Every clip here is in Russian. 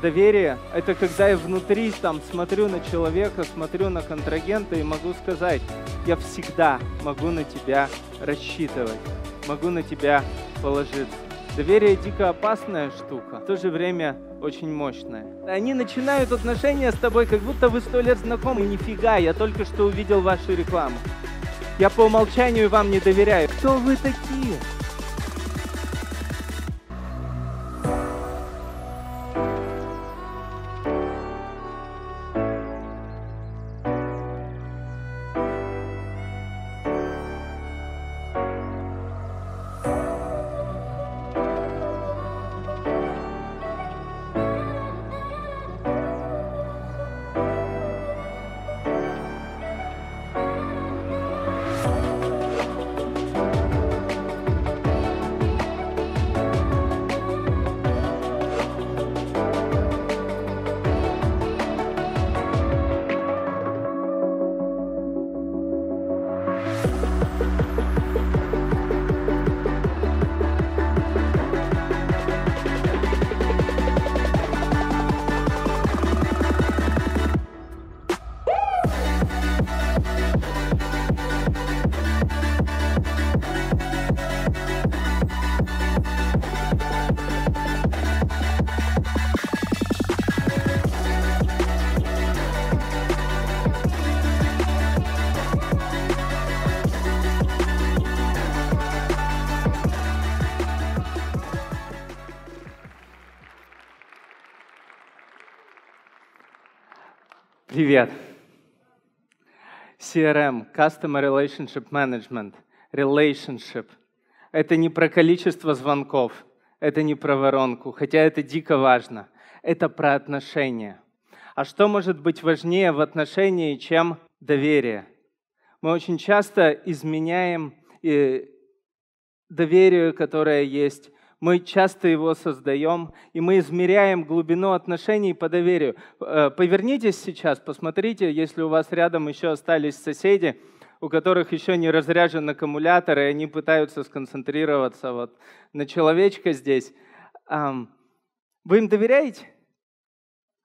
доверие – это когда я внутри там смотрю на человека, смотрю на контрагента и могу сказать, я всегда могу на тебя рассчитывать, могу на тебя положиться. Доверие дико опасная штука, в то же время очень мощная. Они начинают отношения с тобой, как будто вы сто лет знакомы. Нифига, я только что увидел вашу рекламу. Я по умолчанию вам не доверяю. Кто вы такие? Привет. CRM, Customer Relationship Management, Relationship. Это не про количество звонков, это не про воронку, хотя это дико важно. Это про отношения. А что может быть важнее в отношении, чем доверие? Мы очень часто изменяем э, доверие, которое есть мы часто его создаем, и мы измеряем глубину отношений по доверию. Э, повернитесь сейчас, посмотрите, если у вас рядом еще остались соседи, у которых еще не разряжен аккумулятор, и они пытаются сконцентрироваться вот на человечка здесь. Вы им доверяете?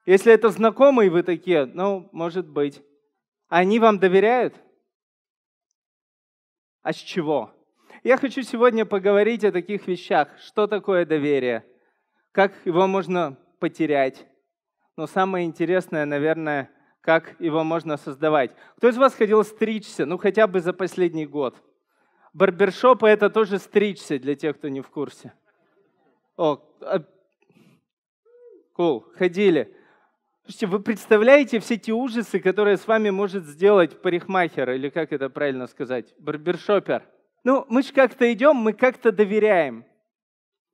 Если это знакомые, вы такие, ну, может быть. Они вам доверяют? А с чего? Я хочу сегодня поговорить о таких вещах. Что такое доверие? Как его можно потерять? Но самое интересное, наверное, как его можно создавать. Кто из вас ходил стричься, ну хотя бы за последний год? Барбершопы — это тоже стричься для тех, кто не в курсе. О, а, кул, ходили. Слушайте, вы представляете все те ужасы, которые с вами может сделать парикмахер, или как это правильно сказать, барбершопер — ну, мы же как-то идем, мы как-то доверяем.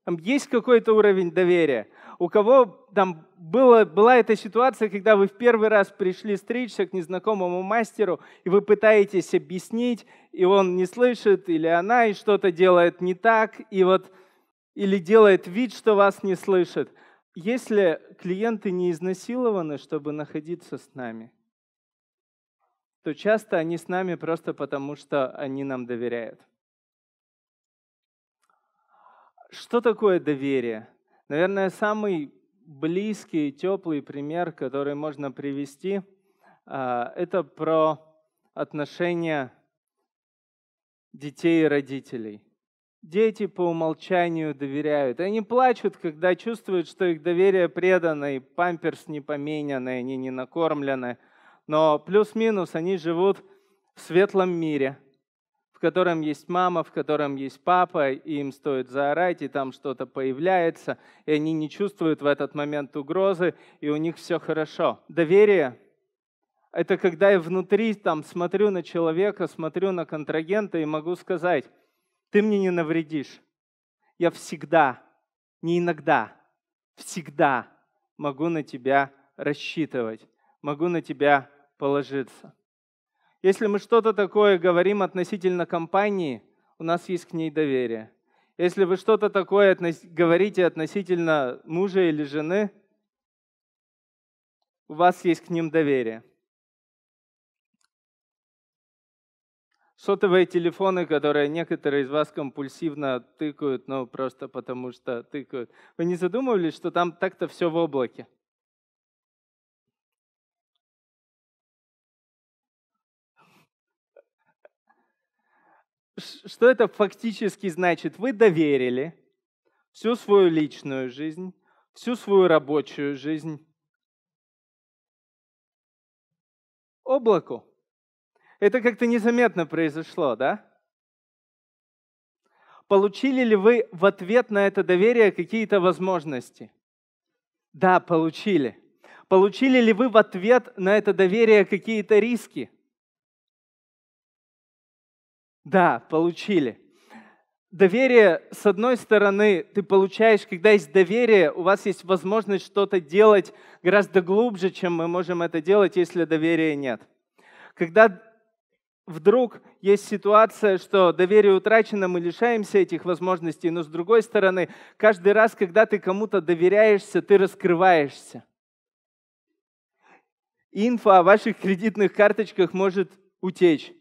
Там есть какой-то уровень доверия. У кого там было, была эта ситуация, когда вы в первый раз пришли стричься к незнакомому мастеру, и вы пытаетесь объяснить, и он не слышит, или она, и что-то делает не так, и вот, или делает вид, что вас не слышит. Если клиенты не изнасилованы, чтобы находиться с нами, то часто они с нами просто потому, что они нам доверяют. Что такое доверие? Наверное, самый близкий и теплый пример, который можно привести, а, это про отношения детей и родителей. Дети по умолчанию доверяют. Они плачут, когда чувствуют, что их доверие предано, и памперс не поменяны, они не накормлены. Но плюс-минус они живут в светлом мире – в котором есть мама, в котором есть папа, и им стоит заорать, и там что-то появляется, и они не чувствуют в этот момент угрозы, и у них все хорошо. Доверие — это когда я внутри там смотрю на человека, смотрю на контрагента и могу сказать, ты мне не навредишь. Я всегда, не иногда, всегда могу на тебя рассчитывать, могу на тебя положиться. Если мы что-то такое говорим относительно компании, у нас есть к ней доверие. Если вы что-то такое относ... говорите относительно мужа или жены, у вас есть к ним доверие. Сотовые телефоны, которые некоторые из вас компульсивно тыкают, ну просто потому что тыкают. Вы не задумывались, что там так-то все в облаке? что это фактически значит? Вы доверили всю свою личную жизнь, всю свою рабочую жизнь облаку. Это как-то незаметно произошло, да? Получили ли вы в ответ на это доверие какие-то возможности? Да, получили. Получили ли вы в ответ на это доверие какие-то риски? Да, получили. Доверие, с одной стороны, ты получаешь, когда есть доверие, у вас есть возможность что-то делать гораздо глубже, чем мы можем это делать, если доверия нет. Когда вдруг есть ситуация, что доверие утрачено, мы лишаемся этих возможностей, но с другой стороны, каждый раз, когда ты кому-то доверяешься, ты раскрываешься. Инфа о ваших кредитных карточках может утечь.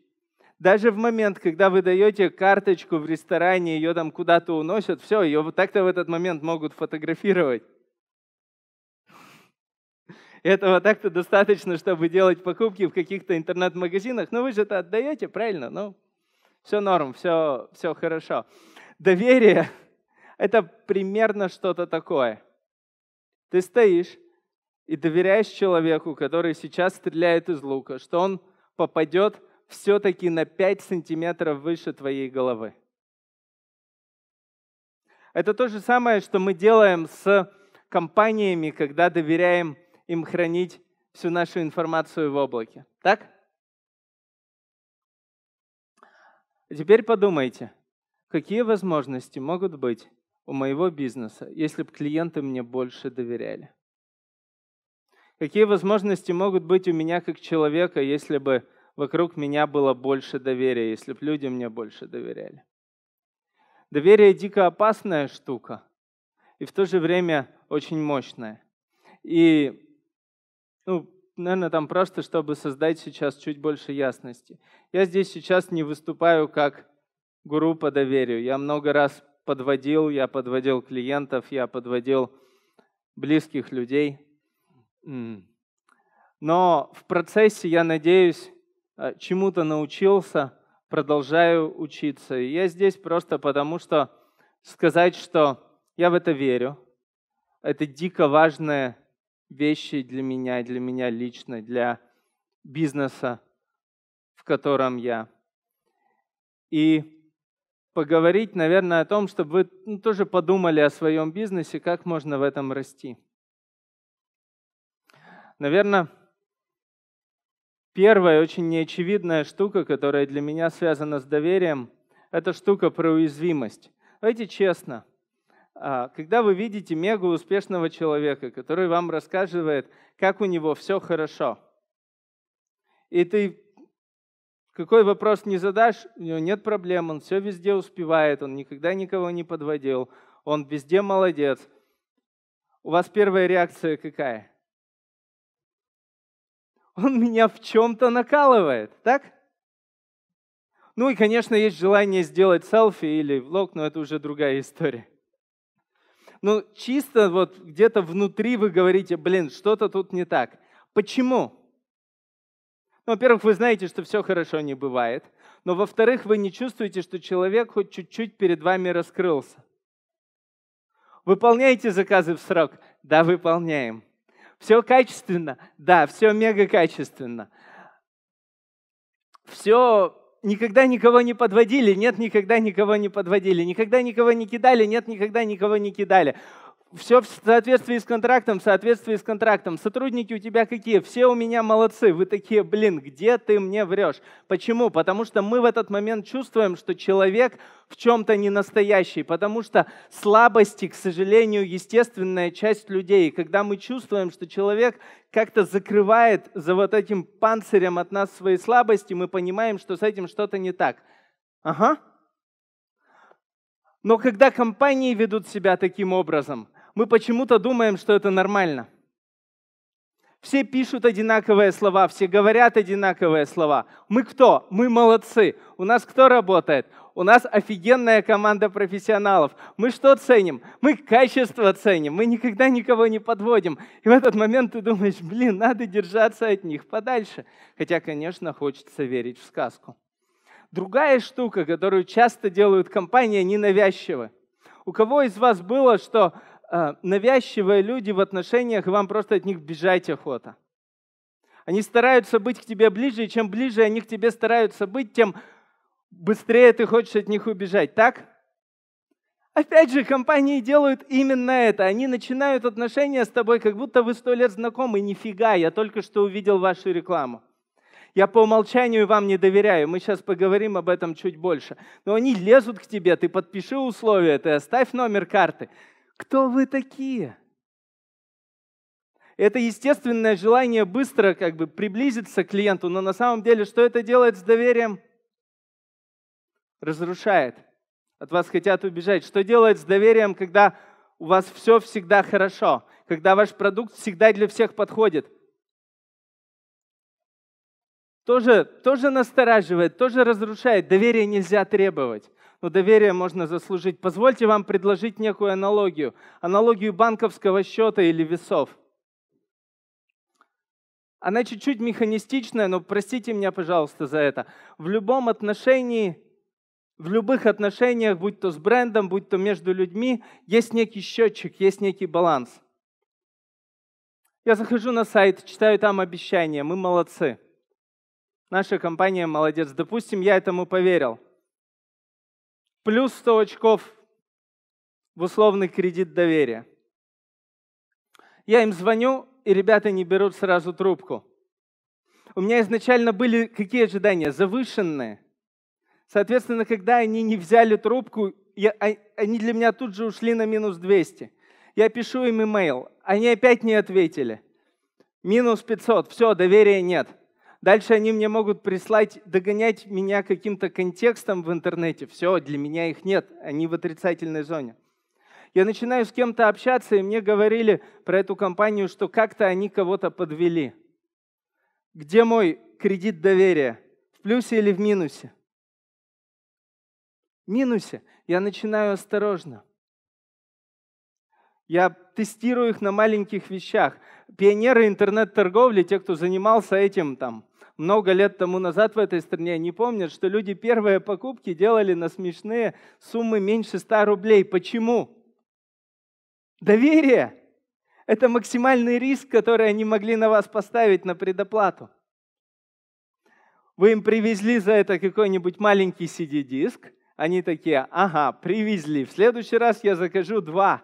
Даже в момент, когда вы даете карточку в ресторане, ее там куда-то уносят, все, ее вот так-то в этот момент могут фотографировать. Этого так-то достаточно, чтобы делать покупки в каких-то интернет-магазинах. Но вы же это отдаете, правильно? Ну, все норм, все, все хорошо. Доверие — это примерно что-то такое. Ты стоишь и доверяешь человеку, который сейчас стреляет из лука, что он попадет все-таки на 5 сантиметров выше твоей головы. Это то же самое, что мы делаем с компаниями, когда доверяем им хранить всю нашу информацию в облаке. Так? Теперь подумайте, какие возможности могут быть у моего бизнеса, если бы клиенты мне больше доверяли? Какие возможности могут быть у меня как человека, если бы вокруг меня было больше доверия, если бы люди мне больше доверяли. Доверие дико опасная штука и в то же время очень мощная. И, ну, наверное, там просто, чтобы создать сейчас чуть больше ясности. Я здесь сейчас не выступаю как гуру по доверию. Я много раз подводил, я подводил клиентов, я подводил близких людей. Но в процессе, я надеюсь, Э, чему-то научился, продолжаю учиться. И я здесь просто потому, что сказать, что я в это верю, это дико важные вещи для меня, для меня лично, для бизнеса, в котором я. И поговорить, наверное, о том, чтобы вы ну, тоже подумали о своем бизнесе, как можно в этом расти. Наверное, Первая очень неочевидная штука, которая для меня связана с доверием, это штука про уязвимость. Давайте честно. А, когда вы видите мега успешного человека, который вам рассказывает, как у него все хорошо, и ты какой вопрос не задашь, у него нет проблем, он все везде успевает, он никогда никого не подводил, он везде молодец. У вас первая реакция какая? он меня в чем-то накалывает, так? Ну и, конечно, есть желание сделать селфи или влог, но это уже другая история. Ну, чисто вот где-то внутри вы говорите, блин, что-то тут не так. Почему? Ну, во-первых, вы знаете, что все хорошо не бывает. Но, во-вторых, вы не чувствуете, что человек хоть чуть-чуть перед вами раскрылся. Выполняете заказы в срок? Да, выполняем. Все качественно? Да, все мега качественно. Все никогда никого не подводили? Нет, никогда никого не подводили. Никогда никого не кидали? Нет, никогда никого не кидали. Все в соответствии с контрактом, в соответствии с контрактом. Сотрудники у тебя какие? Все у меня молодцы. Вы такие, блин, где ты мне врешь? Почему? Потому что мы в этот момент чувствуем, что человек в чем-то не настоящий, потому что слабости, к сожалению, естественная часть людей. И когда мы чувствуем, что человек как-то закрывает за вот этим панцирем от нас свои слабости, мы понимаем, что с этим что-то не так. Ага. Но когда компании ведут себя таким образом – мы почему-то думаем, что это нормально. Все пишут одинаковые слова, все говорят одинаковые слова. Мы кто? Мы молодцы. У нас кто работает? У нас офигенная команда профессионалов. Мы что ценим? Мы качество ценим. Мы никогда никого не подводим. И в этот момент ты думаешь, блин, надо держаться от них подальше. Хотя, конечно, хочется верить в сказку. Другая штука, которую часто делают компании, они навязчивы. У кого из вас было, что Э, навязчивые люди в отношениях, и вам просто от них бежать охота. Они стараются быть к тебе ближе, и чем ближе они к тебе стараются быть, тем быстрее ты хочешь от них убежать, так? Опять же, компании делают именно это. Они начинают отношения с тобой, как будто вы сто лет знакомы. Нифига, я только что увидел вашу рекламу. Я по умолчанию вам не доверяю. Мы сейчас поговорим об этом чуть больше. Но они лезут к тебе, ты подпиши условия, ты оставь номер карты. Кто вы такие? Это естественное желание быстро как бы приблизиться к клиенту, но на самом деле что это делает с доверием? Разрушает. От вас хотят убежать. Что делает с доверием, когда у вас все всегда хорошо, когда ваш продукт всегда для всех подходит? Тоже, тоже настораживает, тоже разрушает. Доверие нельзя требовать но доверие можно заслужить. Позвольте вам предложить некую аналогию. Аналогию банковского счета или весов. Она чуть-чуть механистичная, но простите меня, пожалуйста, за это. В любом отношении, в любых отношениях, будь то с брендом, будь то между людьми, есть некий счетчик, есть некий баланс. Я захожу на сайт, читаю там обещания, мы молодцы. Наша компания молодец. Допустим, я этому поверил плюс 100 очков в условный кредит доверия. Я им звоню, и ребята не берут сразу трубку. У меня изначально были какие ожидания? Завышенные. Соответственно, когда они не взяли трубку, я, а, они для меня тут же ушли на минус 200. Я пишу им имейл, они опять не ответили. Минус 500, все, доверия нет. Дальше они мне могут прислать, догонять меня каким-то контекстом в интернете. Все, для меня их нет, они в отрицательной зоне. Я начинаю с кем-то общаться, и мне говорили про эту компанию, что как-то они кого-то подвели. Где мой кредит доверия? В плюсе или в минусе? В минусе. Я начинаю осторожно. Я тестирую их на маленьких вещах. Пионеры интернет-торговли, те, кто занимался этим там много лет тому назад в этой стране, они помнят, что люди первые покупки делали на смешные суммы меньше 100 рублей. Почему? Доверие. Это максимальный риск, который они могли на вас поставить на предоплату. Вы им привезли за это какой-нибудь маленький CD-диск. Они такие, ага, привезли. В следующий раз я закажу два.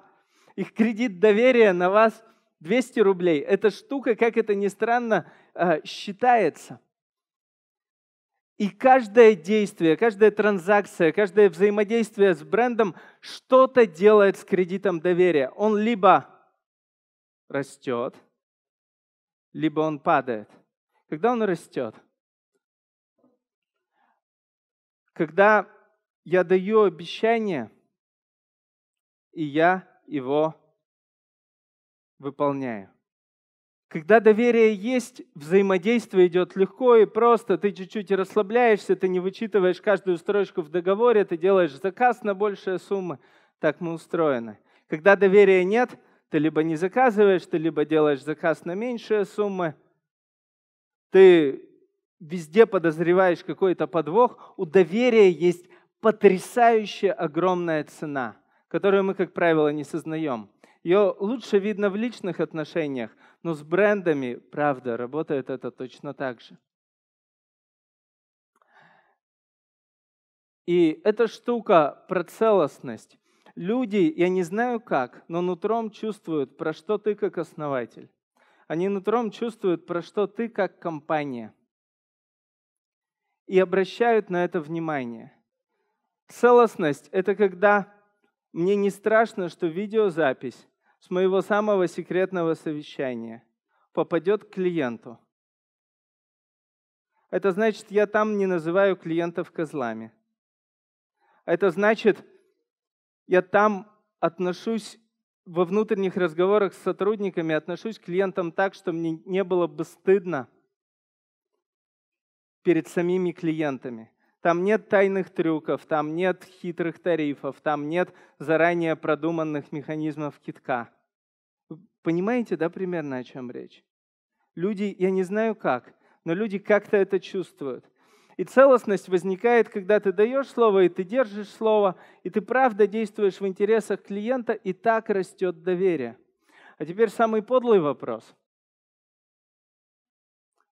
Их кредит доверия на вас – 200 рублей. Эта штука, как это ни странно, а, считается. И каждое действие, каждая транзакция, каждое взаимодействие с брендом что-то делает с кредитом доверия. Он либо растет, либо он падает. Когда он растет? Когда я даю обещание, и я его выполняю. Когда доверие есть, взаимодействие идет легко и просто. Ты чуть-чуть расслабляешься, ты не вычитываешь каждую строчку в договоре, ты делаешь заказ на большие суммы. Так мы устроены. Когда доверия нет, ты либо не заказываешь, ты либо делаешь заказ на меньшие суммы. Ты везде подозреваешь какой-то подвох. У доверия есть потрясающая огромная цена, которую мы, как правило, не сознаем. Ее лучше видно в личных отношениях, но с брендами, правда, работает это точно так же. И эта штука про целостность. Люди, я не знаю как, но нутром чувствуют, про что ты как основатель. Они нутром чувствуют, про что ты как компания. И обращают на это внимание. Целостность — это когда мне не страшно, что видеозапись с моего самого секретного совещания попадет к клиенту. Это значит, я там не называю клиентов козлами. Это значит, я там отношусь во внутренних разговорах с сотрудниками, отношусь к клиентам так, что мне не было бы стыдно перед самими клиентами. Там нет тайных трюков, там нет хитрых тарифов, там нет заранее продуманных механизмов китка. Понимаете, да, примерно о чем речь? Люди, я не знаю как, но люди как-то это чувствуют. И целостность возникает, когда ты даешь слово, и ты держишь слово, и ты правда действуешь в интересах клиента, и так растет доверие. А теперь самый подлый вопрос.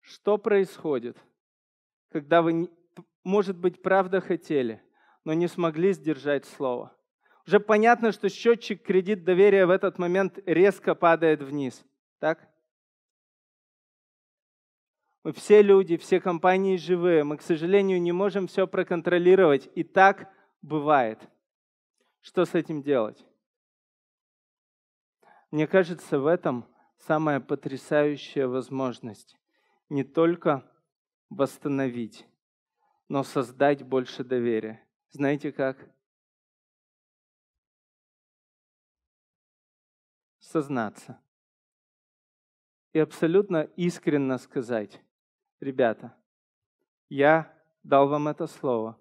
Что происходит, когда вы может быть, правда хотели, но не смогли сдержать слово. Уже понятно, что счетчик кредит доверия в этот момент резко падает вниз. Так? Мы все люди, все компании живые. Мы, к сожалению, не можем все проконтролировать. И так бывает. Что с этим делать? Мне кажется, в этом самая потрясающая возможность не только восстановить, но создать больше доверия. Знаете как? Сознаться. И абсолютно искренно сказать, ребята, я дал вам это слово,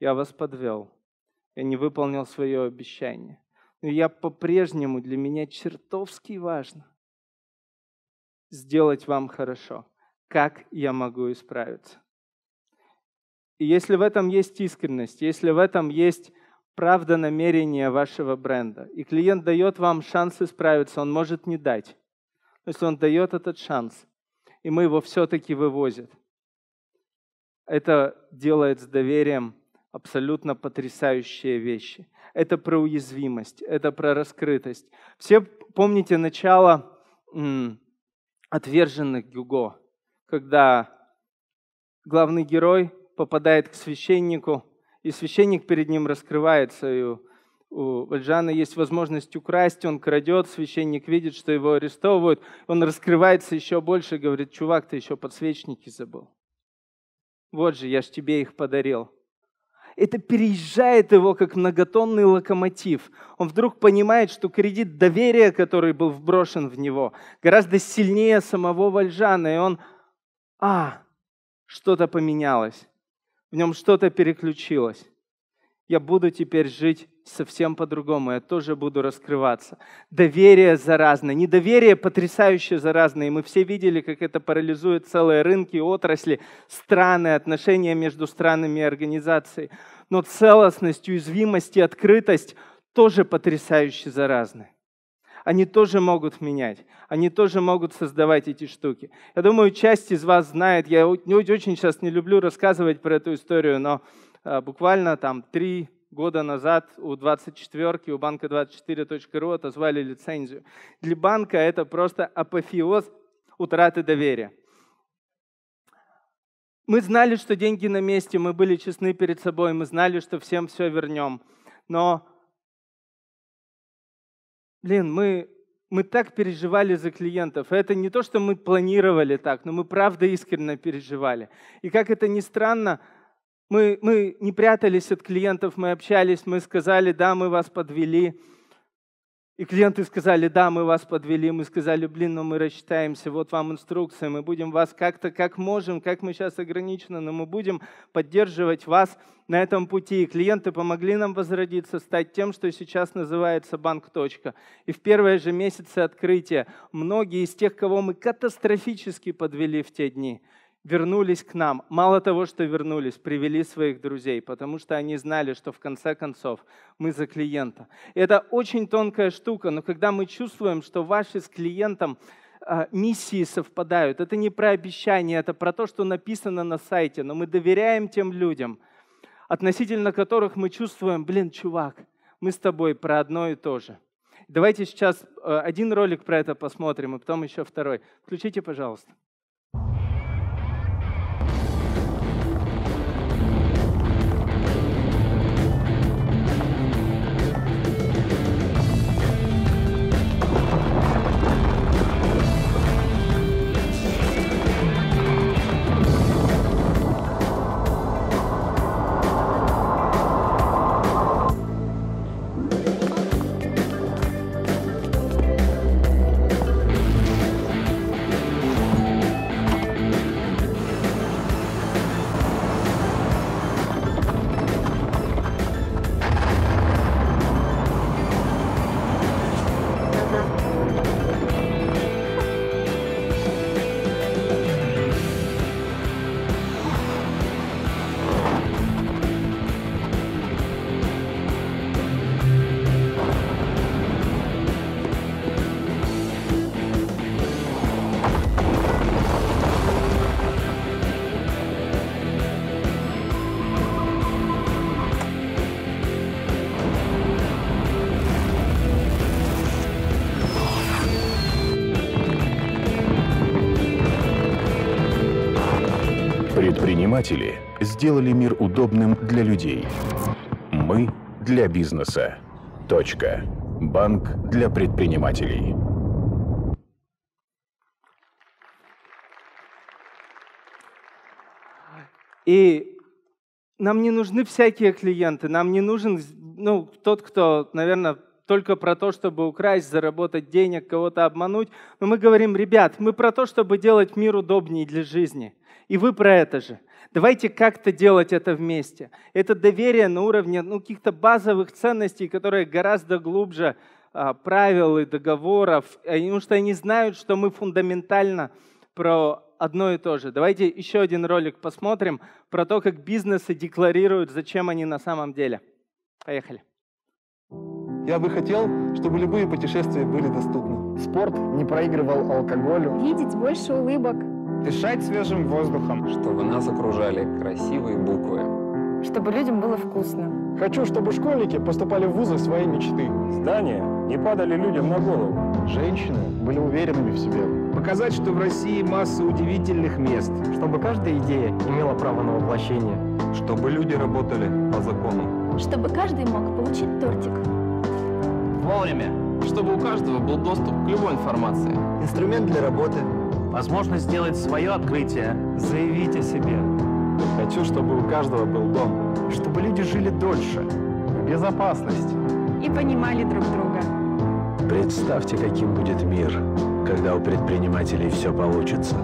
я вас подвел, я не выполнил свое обещание. Но я по-прежнему, для меня чертовски важно сделать вам хорошо. Как я могу исправиться? И если в этом есть искренность, если в этом есть правда намерения вашего бренда, и клиент дает вам шанс исправиться, он может не дать. То есть он дает этот шанс, и мы его все-таки вывозит. Это делает с доверием абсолютно потрясающие вещи. Это про уязвимость, это про раскрытость. Все помните начало отверженных Гюго, когда главный герой попадает к священнику, и священник перед ним раскрывается. И у, у есть возможность украсть, он крадет, священник видит, что его арестовывают, он раскрывается еще больше говорит, чувак, ты еще подсвечники забыл. Вот же, я ж тебе их подарил. Это переезжает его как многотонный локомотив. Он вдруг понимает, что кредит доверия, который был вброшен в него, гораздо сильнее самого Вальжана. И он, а, что-то поменялось в нем что-то переключилось. Я буду теперь жить совсем по-другому, я тоже буду раскрываться. Доверие заразно, недоверие потрясающе заразное. и мы все видели, как это парализует целые рынки, отрасли, страны, отношения между странами и организацией. Но целостность, уязвимость и открытость тоже потрясающе заразные они тоже могут менять, они тоже могут создавать эти штуки. Я думаю, часть из вас знает, я очень сейчас не люблю рассказывать про эту историю, но э, буквально там три года назад у 24-ки, у банка 24.ru отозвали лицензию. Для банка это просто апофеоз утраты доверия. Мы знали, что деньги на месте, мы были честны перед собой, мы знали, что всем все вернем. Но блин, мы, мы так переживали за клиентов. Это не то, что мы планировали так, но мы правда искренне переживали. И как это ни странно, мы, мы не прятались от клиентов, мы общались, мы сказали, да, мы вас подвели. И клиенты сказали, да, мы вас подвели, мы сказали, блин, но ну мы рассчитаемся, вот вам инструкция, мы будем вас как-то, как можем, как мы сейчас ограничены, но мы будем поддерживать вас на этом пути. И клиенты помогли нам возродиться, стать тем, что сейчас называется банк. -точка». И в первые же месяцы открытия многие из тех, кого мы катастрофически подвели в те дни, вернулись к нам. Мало того, что вернулись, привели своих друзей, потому что они знали, что в конце концов мы за клиента. Это очень тонкая штука, но когда мы чувствуем, что ваши с клиентом а, миссии совпадают, это не про обещание, это про то, что написано на сайте, но мы доверяем тем людям, относительно которых мы чувствуем, блин, чувак, мы с тобой про одно и то же. Давайте сейчас э, один ролик про это посмотрим, и потом еще второй. Включите, пожалуйста. предприниматели сделали мир удобным для людей. Мы для бизнеса. Точка. Банк для предпринимателей. И нам не нужны всякие клиенты, нам не нужен ну, тот, кто, наверное, только про то, чтобы украсть, заработать денег, кого-то обмануть. Но мы говорим, ребят, мы про то, чтобы делать мир удобнее для жизни. И вы про это же. Давайте как-то делать это вместе. Это доверие на уровне ну, каких-то базовых ценностей, которые гораздо глубже а, правил и договоров, э, потому что они знают, что мы фундаментально про одно и то же. Давайте еще один ролик посмотрим про то, как бизнесы декларируют, зачем они на самом деле. Поехали. Я бы хотел, чтобы любые путешествия были доступны. Спорт не проигрывал алкоголю. Видеть больше улыбок дышать свежим воздухом, чтобы нас окружали красивые буквы, чтобы людям было вкусно. Хочу, чтобы школьники поступали в вузы своей мечты. Здания не падали людям на голову. Женщины были уверенными в себе. Показать, что в России масса удивительных мест. Чтобы каждая идея имела право на воплощение. Чтобы люди работали по закону. Чтобы каждый мог получить тортик. Вовремя. Чтобы у каждого был доступ к любой информации. Инструмент для работы, возможность сделать свое открытие, заявить о себе. Хочу, чтобы у каждого был дом, чтобы люди жили дольше, в безопасности. И понимали друг друга. Представьте, каким будет мир, когда у предпринимателей все получится.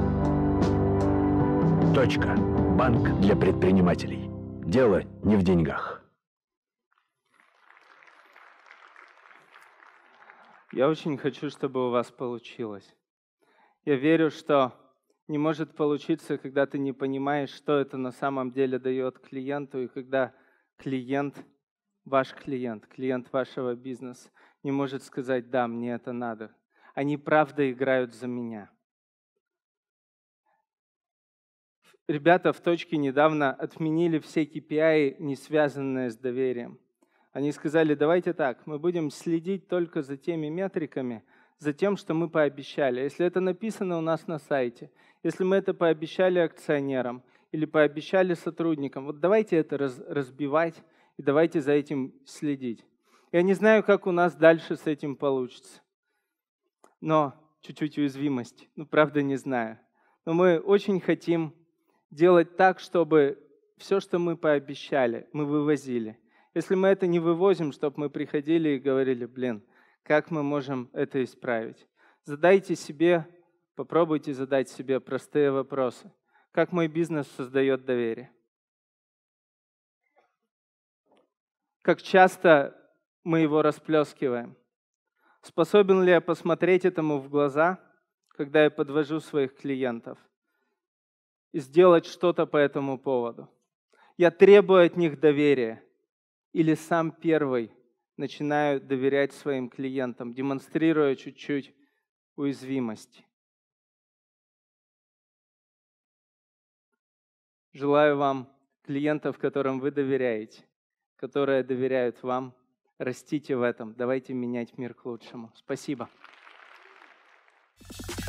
Точка. Банк для предпринимателей. Дело не в деньгах. Я очень хочу, чтобы у вас получилось. Я верю, что не может получиться, когда ты не понимаешь, что это на самом деле дает клиенту, и когда клиент, ваш клиент, клиент вашего бизнеса не может сказать, да, мне это надо. Они правда играют за меня. Ребята в точке недавно отменили все KPI, не связанные с доверием. Они сказали, давайте так, мы будем следить только за теми метриками, за тем, что мы пообещали. Если это написано у нас на сайте, если мы это пообещали акционерам или пообещали сотрудникам, вот давайте это разбивать и давайте за этим следить. Я не знаю, как у нас дальше с этим получится. Но чуть-чуть уязвимость, ну правда не знаю. Но мы очень хотим делать так, чтобы все, что мы пообещали, мы вывозили. Если мы это не вывозим, чтобы мы приходили и говорили, блин, как мы можем это исправить? Задайте себе, попробуйте задать себе простые вопросы. Как мой бизнес создает доверие? Как часто мы его расплескиваем? Способен ли я посмотреть этому в глаза, когда я подвожу своих клиентов? И сделать что-то по этому поводу? Я требую от них доверия. Или сам первый – начинаю доверять своим клиентам, демонстрируя чуть-чуть уязвимость. Желаю вам клиентов, которым вы доверяете, которые доверяют вам. Растите в этом. Давайте менять мир к лучшему. Спасибо. Thank you